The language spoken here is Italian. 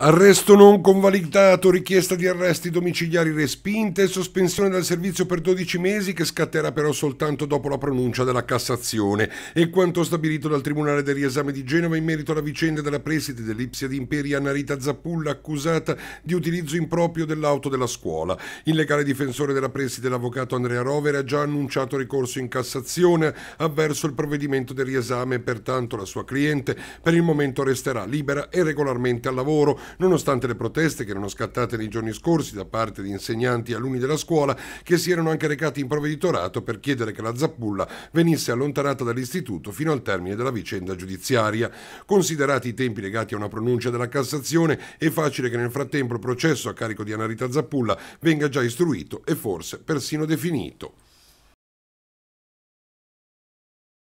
Arresto non convalidato, richiesta di arresti domiciliari respinte e sospensione dal servizio per 12 mesi che scatterà però soltanto dopo la pronuncia della Cassazione e quanto stabilito dal Tribunale del riesame di Genova in merito alla vicenda della preside dell'Ipsia di Imperi Anna Rita Zappulla accusata di utilizzo improprio dell'auto della scuola. Il legale difensore della preside, l'avvocato Andrea Rover, ha già annunciato ricorso in Cassazione avverso il provvedimento del riesame e pertanto la sua cliente per il momento resterà libera e regolarmente al lavoro nonostante le proteste che erano scattate nei giorni scorsi da parte di insegnanti e alunni della scuola che si erano anche recati in provveditorato per chiedere che la Zappulla venisse allontanata dall'istituto fino al termine della vicenda giudiziaria. Considerati i tempi legati a una pronuncia della Cassazione, è facile che nel frattempo il processo a carico di Anarita Zappulla venga già istruito e forse persino definito.